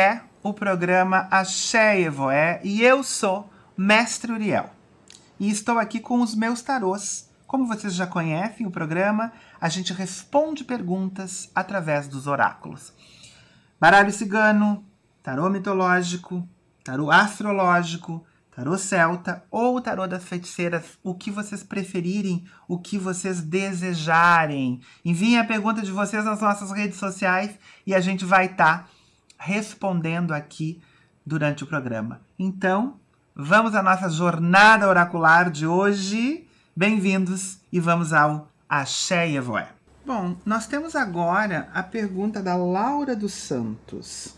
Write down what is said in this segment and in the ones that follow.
é o programa Axé Evoé e eu sou Mestre Uriel. E estou aqui com os meus tarôs. Como vocês já conhecem o programa, a gente responde perguntas através dos oráculos. Baralho cigano, tarô mitológico, tarô astrológico, tarô celta ou tarô das feiticeiras, o que vocês preferirem, o que vocês desejarem. Enviem a pergunta de vocês nas nossas redes sociais e a gente vai estar tá respondendo aqui durante o programa. Então, vamos à nossa jornada oracular de hoje. Bem-vindos e vamos ao Axé Evoé. Bom, nós temos agora a pergunta da Laura dos Santos.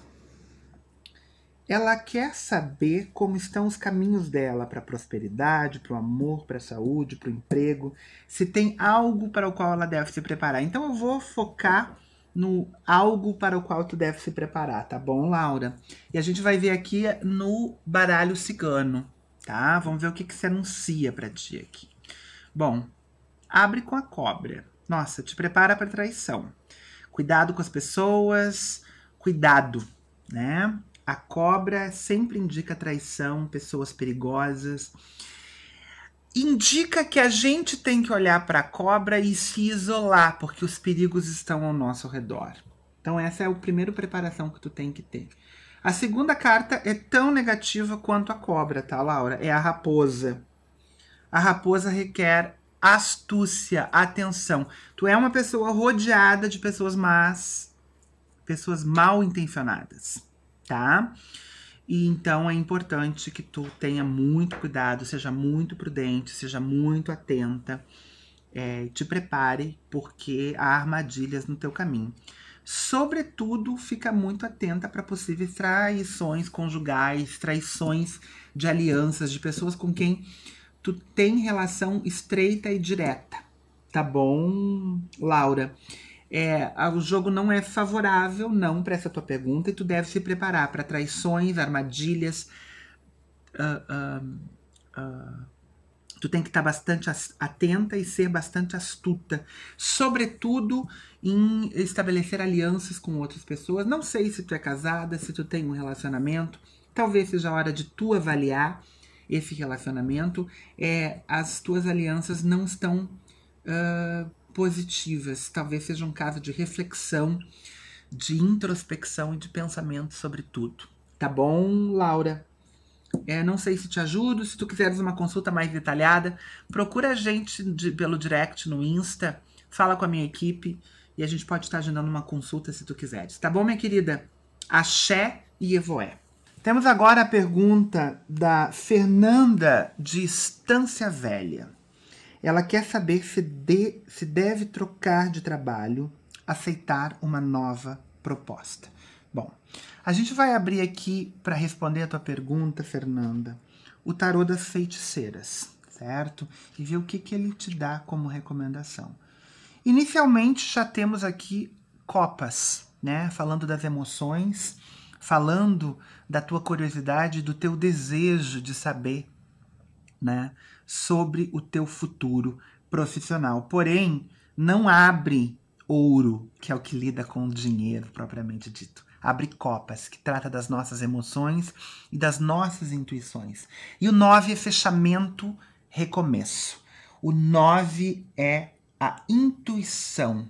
Ela quer saber como estão os caminhos dela para a prosperidade, para o amor, para a saúde, para o emprego, se tem algo para o qual ela deve se preparar. Então eu vou focar no algo para o qual tu deve se preparar, tá bom, Laura? E a gente vai ver aqui no baralho cigano, tá? Vamos ver o que, que se anuncia para ti aqui. Bom, abre com a cobra. Nossa, te prepara para traição. Cuidado com as pessoas, cuidado, né? A cobra sempre indica traição, pessoas perigosas indica que a gente tem que olhar para a cobra e se isolar, porque os perigos estão ao nosso redor. Então essa é a primeira preparação que tu tem que ter. A segunda carta é tão negativa quanto a cobra, tá, Laura? É a raposa. A raposa requer astúcia, atenção. Tu é uma pessoa rodeada de pessoas más, pessoas mal intencionadas, tá? E então é importante que tu tenha muito cuidado, seja muito prudente, seja muito atenta. É, te prepare, porque há armadilhas no teu caminho. Sobretudo, fica muito atenta para possíveis traições conjugais, traições de alianças, de pessoas com quem tu tem relação estreita e direta. Tá bom, Laura? é, ah, o jogo não é favorável, não, para essa tua pergunta, e tu deve se preparar para traições, armadilhas. Uh, uh, uh, tu tem que estar tá bastante atenta e ser bastante astuta, sobretudo em estabelecer alianças com outras pessoas. Não sei se tu é casada, se tu tem um relacionamento, talvez seja a hora de tu avaliar esse relacionamento. É, as tuas alianças não estão positivas. Talvez seja um caso de reflexão, de introspecção e de pensamento sobre tudo. Tá bom, Laura? É, não sei se te ajudo. Se tu quiseres uma consulta mais detalhada, procura a gente de, pelo direct no Insta, fala com a minha equipe e a gente pode estar agendando uma consulta se tu quiseres. Tá bom, minha querida? Axé e Evoé. Temos agora a pergunta da Fernanda de Estância Velha. Ela quer saber se, de, se deve trocar de trabalho, aceitar uma nova proposta. Bom, a gente vai abrir aqui para responder a tua pergunta, Fernanda, o tarô das feiticeiras, certo? E ver o que, que ele te dá como recomendação. Inicialmente já temos aqui copas, né? Falando das emoções, falando da tua curiosidade, do teu desejo de saber, né? sobre o teu futuro profissional. Porém, não abre ouro, que é o que lida com o dinheiro propriamente dito. Abre copas, que trata das nossas emoções e das nossas intuições. E o 9 é fechamento, recomeço. O 9 é a intuição.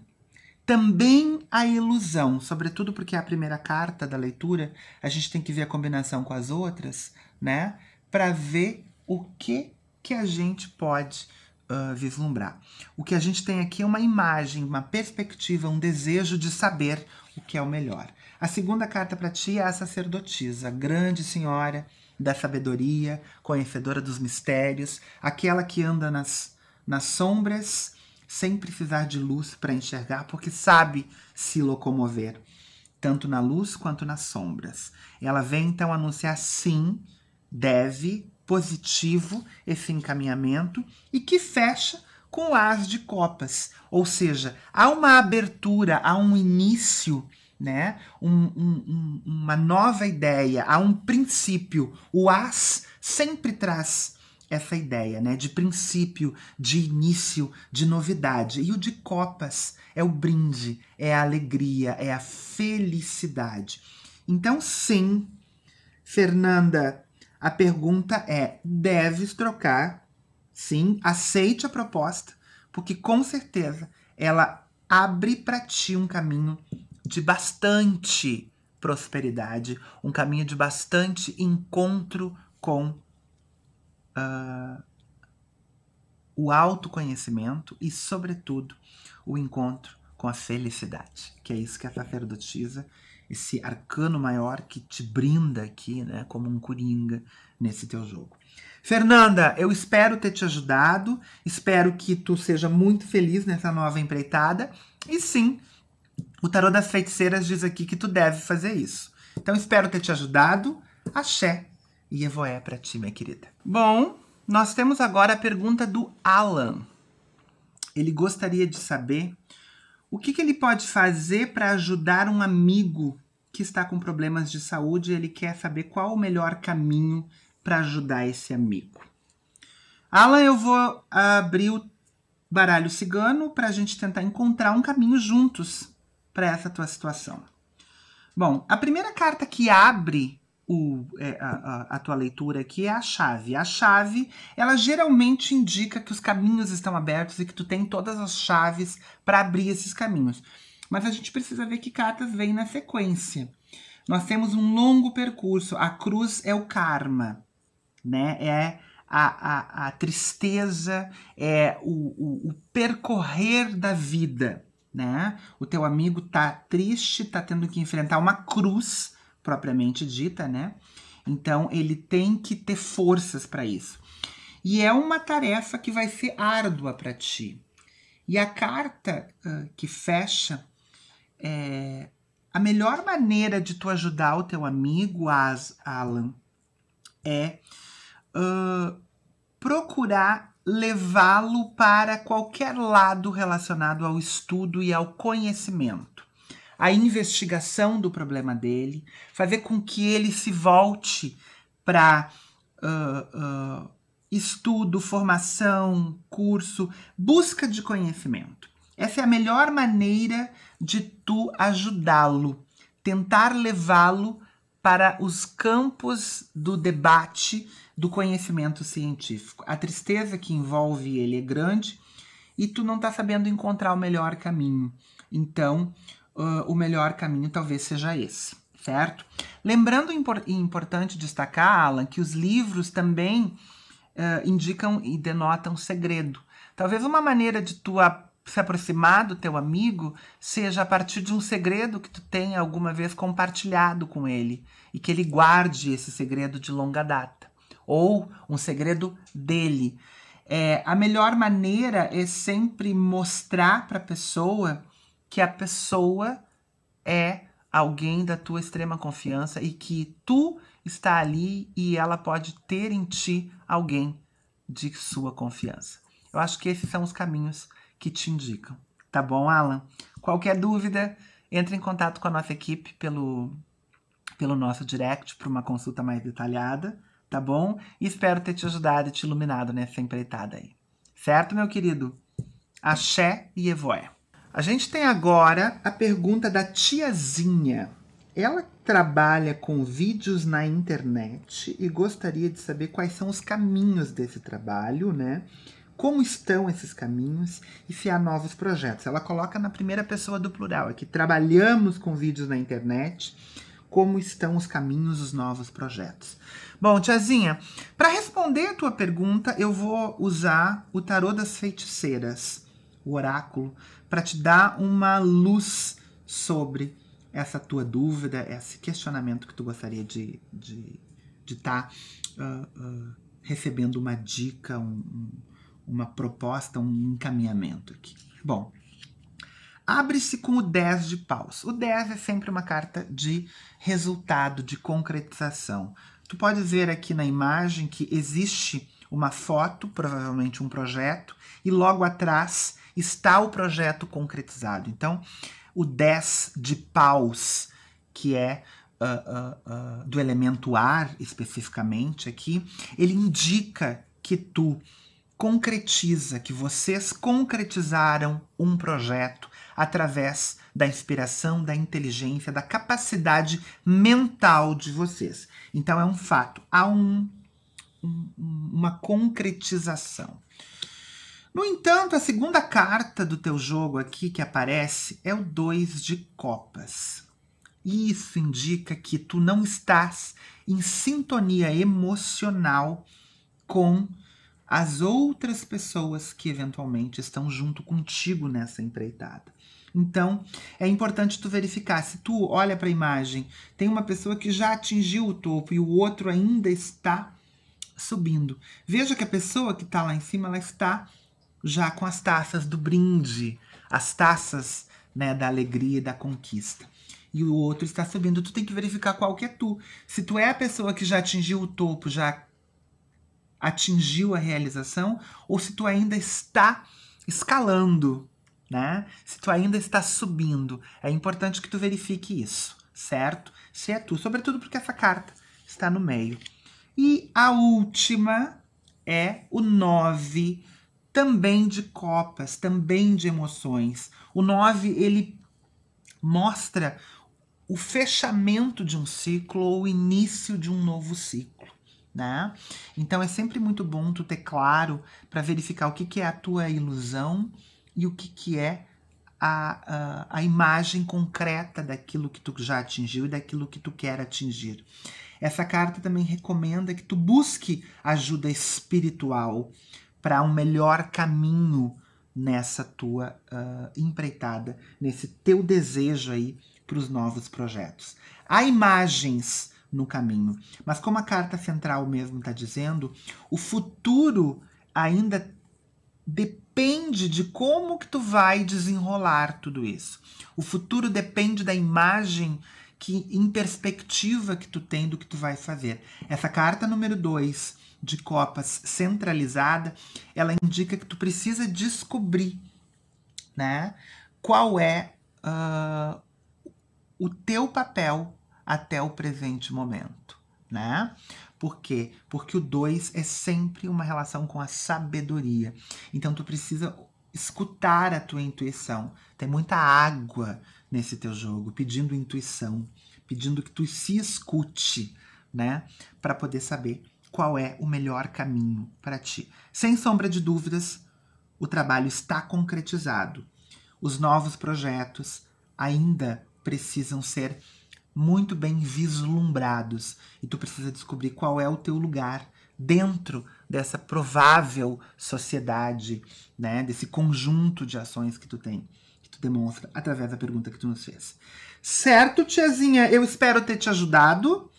Também a ilusão, sobretudo porque é a primeira carta da leitura, a gente tem que ver a combinação com as outras, né? Para ver o que que a gente pode uh, vislumbrar. O que a gente tem aqui é uma imagem, uma perspectiva, um desejo de saber o que é o melhor. A segunda carta para ti é a sacerdotisa, grande senhora da sabedoria, conhecedora dos mistérios, aquela que anda nas, nas sombras sem precisar de luz para enxergar, porque sabe se locomover, tanto na luz quanto nas sombras. Ela vem então anunciar sim, deve positivo esse encaminhamento e que fecha com o as de copas, ou seja, há uma abertura, há um início, né? Um, um, um, uma nova ideia, há um princípio. O as sempre traz essa ideia, né? De princípio, de início, de novidade. E o de copas é o brinde, é a alegria, é a felicidade. Então, sim, Fernanda, a pergunta é: deves trocar? Sim, aceite a proposta, porque com certeza ela abre para ti um caminho de bastante prosperidade, um caminho de bastante encontro com uh, o autoconhecimento e, sobretudo, o encontro com a felicidade, que é isso que a sacerdotisa, esse arcano maior que te brinda aqui, né, como um coringa nesse teu jogo. Fernanda, eu espero ter te ajudado, espero que tu seja muito feliz nessa nova empreitada. E sim, o Tarô das Feiticeiras diz aqui que tu deve fazer isso. Então espero ter te ajudado. Axé e Evoé para ti, minha querida. Bom, nós temos agora a pergunta do Alan. Ele gostaria de saber o que, que ele pode fazer para ajudar um amigo que está com problemas de saúde e ele quer saber qual o melhor caminho para ajudar esse amigo? Alan, eu vou abrir o baralho cigano para a gente tentar encontrar um caminho juntos para essa tua situação. Bom, a primeira carta que abre o, é, a, a, tua leitura aqui é a chave. A chave, ela geralmente indica que os caminhos estão abertos e que tu tem todas as chaves para abrir esses caminhos. Mas a gente precisa ver que cartas vêm na sequência. Nós temos um longo percurso. A cruz é o karma, né? É a, a, a tristeza, é o, o, o percorrer da vida, né? O teu amigo tá triste, tá tendo que enfrentar uma cruz propriamente dita, né? Então ele tem que ter forças para isso. E é uma tarefa que vai ser árdua para ti. E a carta uh, que fecha é a melhor maneira de tu ajudar o teu amigo, as, Alan, é uh, procurar levá-lo para qualquer lado relacionado ao estudo e ao conhecimento a investigação do problema dele, fazer com que ele se volte para uh, uh, estudo, formação, curso, busca de conhecimento. Essa é a melhor maneira de tu ajudá-lo, tentar levá-lo para os campos do debate do conhecimento científico. A tristeza que envolve ele é grande e tu não está sabendo encontrar o melhor caminho. Então, uh, o melhor caminho talvez seja esse, certo? Lembrando, impor importante destacar, Alan, que os livros também uh, indicam e denotam segredo. Talvez uma maneira de tu se aproximar do teu amigo seja a partir de um segredo que tu tenha alguma vez compartilhado com ele e que ele guarde esse segredo de longa data ou um segredo dele. É, a melhor maneira é sempre mostrar para a pessoa que a pessoa é alguém da tua extrema confiança e que tu está ali e ela pode ter em ti alguém de sua confiança. Eu acho que esses são os caminhos que te indicam. Tá bom, Alan? Qualquer dúvida, entre em contato com a nossa equipe pelo, pelo nosso direct para uma consulta mais detalhada, tá bom? E espero ter te ajudado e te iluminado nessa empreitada aí. Certo, meu querido? Axé e Evoé. A gente tem agora a pergunta da tiazinha. Ela trabalha com vídeos na internet e gostaria de saber quais são os caminhos desse trabalho, né? Como estão esses caminhos e se há novos projetos. Ela coloca na primeira pessoa do plural, aqui trabalhamos com vídeos na internet, como estão os caminhos, os novos projetos. Bom, tiazinha, para responder a tua pergunta, eu vou usar o tarô das feiticeiras, o oráculo para te dar uma luz sobre essa tua dúvida, esse questionamento que tu gostaria de estar de, de tá, uh, uh, recebendo uma dica, um, um, uma proposta, um encaminhamento aqui. Bom, abre-se com o 10 de paus. O 10 é sempre uma carta de resultado, de concretização. Tu pode ver aqui na imagem que existe uma foto, provavelmente um projeto, e logo atrás está o projeto concretizado. Então, o 10 de paus, que é uh, uh, uh, do elemento ar especificamente aqui, ele indica que tu concretiza, que vocês concretizaram um projeto através da inspiração, da inteligência, da capacidade mental de vocês. Então é um fato, há um, um, uma concretização. No entanto, a segunda carta do teu jogo aqui que aparece é o dois de copas. Isso indica que tu não estás em sintonia emocional com as outras pessoas que eventualmente estão junto contigo nessa empreitada. Então, é importante tu verificar se tu olha para a imagem, tem uma pessoa que já atingiu o topo e o outro ainda está subindo. Veja que a pessoa que está lá em cima ela está já com as taças do brinde, as taças né, da alegria e da conquista. E o outro está subindo. Tu tem que verificar qual que é tu. Se tu é a pessoa que já atingiu o topo, já atingiu a realização, ou se tu ainda está escalando, né? Se tu ainda está subindo. É importante que tu verifique isso, certo? Se é tu, sobretudo porque essa carta está no meio. E a última é o 9 também de copas, também de emoções. O 9 ele mostra o fechamento de um ciclo ou o início de um novo ciclo. Né? Então é sempre muito bom tu ter claro para verificar o que, que é a tua ilusão e o que, que é a, a, a, imagem concreta daquilo que tu já atingiu e daquilo que tu quer atingir. Essa carta também recomenda que tu busque ajuda espiritual, para um melhor caminho nessa tua uh, empreitada, nesse teu desejo aí para os novos projetos. Há imagens no caminho, mas como a carta central mesmo está dizendo, o futuro ainda depende de como que tu vai desenrolar tudo isso. O futuro depende da imagem que em perspectiva que tu tem do que tu vai fazer. Essa carta número 2, de copas centralizada, ela indica que tu precisa descobrir, né? Qual é uh, o teu papel até o presente momento, né? Por quê? Porque o 2 é sempre uma relação com a sabedoria. Então tu precisa escutar a tua intuição. Tem muita água nesse teu jogo, pedindo intuição, pedindo que tu se escute, né? Para poder saber qual é o melhor caminho para ti. Sem sombra de dúvidas, o trabalho está concretizado. Os novos projetos ainda precisam ser muito bem vislumbrados e tu precisa descobrir qual é o teu lugar dentro dessa provável sociedade, né, desse conjunto de ações que tu tem, que tu demonstra através da pergunta que tu nos fez. Certo, tiazinha, eu espero ter te ajudado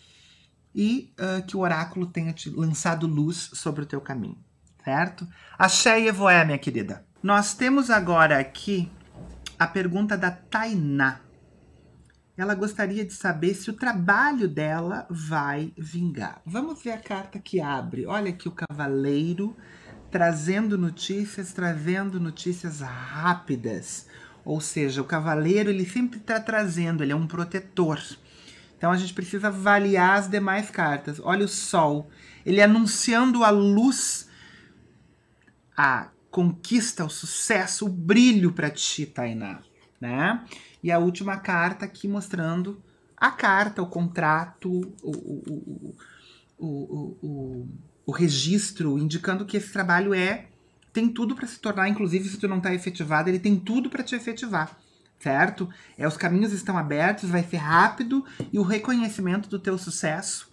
e uh, que o oráculo tenha te lançado luz sobre o teu caminho, certo? Axé e Evoé, minha querida. Nós temos agora aqui a pergunta da Tainá. Ela gostaria de saber se o trabalho dela vai vingar. Vamos ver a carta que abre. Olha aqui o cavaleiro trazendo notícias, trazendo notícias rápidas. Ou seja, o cavaleiro ele sempre está trazendo, ele é um protetor. Então a gente precisa avaliar as demais cartas. Olha o Sol. Ele anunciando a luz, a conquista, o sucesso, o brilho para ti, Tainá. Né? E a última carta aqui mostrando a carta, o contrato, o, o, o, o registro, indicando que esse trabalho é tem tudo para se tornar, inclusive se tu não está efetivado, ele tem tudo para te efetivar certo? É, os caminhos estão abertos, vai ser rápido e o reconhecimento do teu sucesso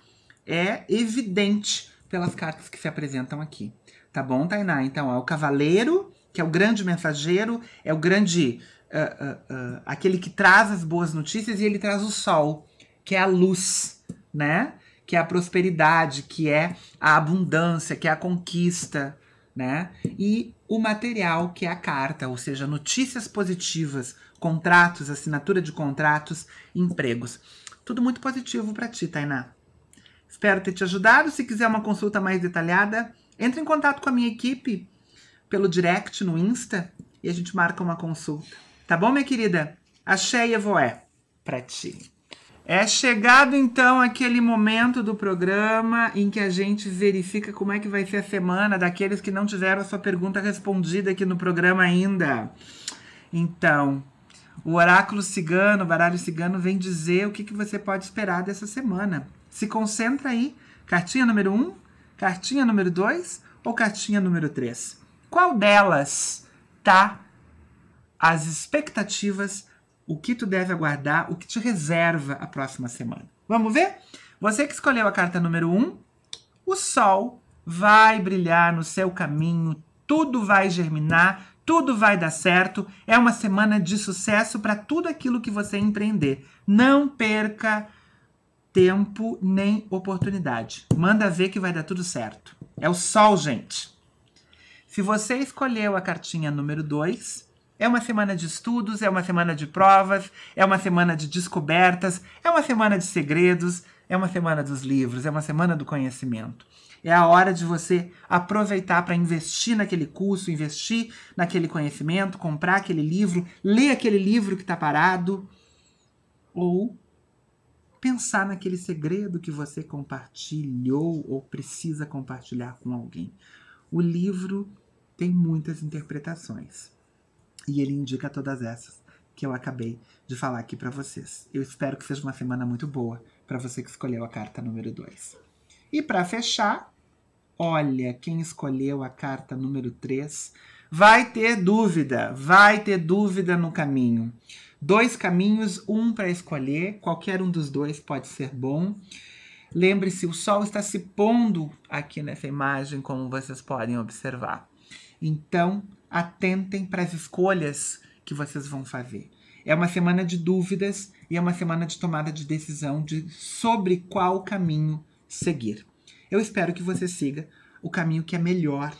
é evidente pelas cartas que se apresentam aqui. Tá bom, Tainá? Então, é o cavaleiro, que é o grande mensageiro, é o grande. Uh, uh, uh, aquele que traz as boas notícias e ele traz o sol, que é a luz, né? Que é a prosperidade, que é a abundância, que é a conquista, né? E o material, que é a carta, ou seja, notícias positivas, contratos, assinatura de contratos, empregos. Tudo muito positivo para ti, Tainá. Espero ter te ajudado. Se quiser uma consulta mais detalhada, entre em contato com a minha equipe pelo direct no Insta e a gente marca uma consulta. Tá bom, minha querida? Achei voé para ti. É chegado então aquele momento do programa em que a gente verifica como é que vai ser a semana daqueles que não tiveram a sua pergunta respondida aqui no programa ainda. Então, o oráculo cigano, o baralho cigano, vem dizer o que, que você pode esperar dessa semana. Se concentra aí. Cartinha número 1, um, cartinha número 2 ou cartinha número 3? Qual delas tá as expectativas, o que tu deve aguardar, o que te reserva a próxima semana? Vamos ver? Você que escolheu a carta número 1, um, o sol vai brilhar no seu caminho, tudo vai germinar, tudo vai dar certo. É uma semana de sucesso para tudo aquilo que você empreender. Não perca tempo nem oportunidade. Manda ver que vai dar tudo certo. É o sol, gente. Se você escolheu a cartinha número 2, é uma semana de estudos, é uma semana de provas, é uma semana de descobertas, é uma semana de segredos, é uma semana dos livros, é uma semana do conhecimento. É a hora de você aproveitar para investir naquele curso, investir naquele conhecimento, comprar aquele livro, ler aquele livro que está parado, ou pensar naquele segredo que você compartilhou ou precisa compartilhar com alguém. O livro tem muitas interpretações e ele indica todas essas que eu acabei de falar aqui para vocês. Eu espero que seja uma semana muito boa para você que escolheu a carta número 2. E para fechar, olha, quem escolheu a carta número 3 vai ter dúvida, vai ter dúvida no caminho. Dois caminhos, um para escolher, qualquer um dos dois pode ser bom. Lembre-se, o sol está se pondo aqui nessa imagem, como vocês podem observar. Então, atentem para as escolhas que vocês vão fazer. É uma semana de dúvidas e é uma semana de tomada de decisão de sobre qual caminho seguir. Eu espero que você siga o caminho que é melhor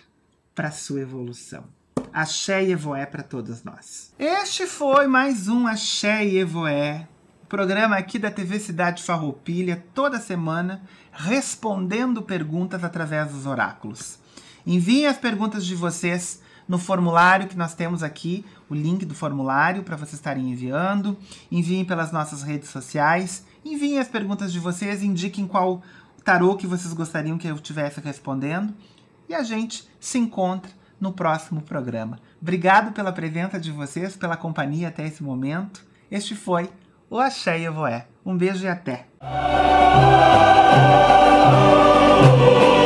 para sua evolução. Axé e Evoé para todos nós. Este foi mais um Axé e Evoé, programa aqui da TV Cidade Farroupilha, toda semana, respondendo perguntas através dos oráculos. Enviem as perguntas de vocês no formulário que nós temos aqui, o link do formulário para vocês estarem enviando. Enviem pelas nossas redes sociais. Enviem as perguntas de vocês, indiquem qual tarô que vocês gostariam que eu estivesse respondendo. E a gente se encontra no próximo programa. Obrigado pela presença de vocês, pela companhia até esse momento. Este foi o Axé e Voé. Um beijo e até!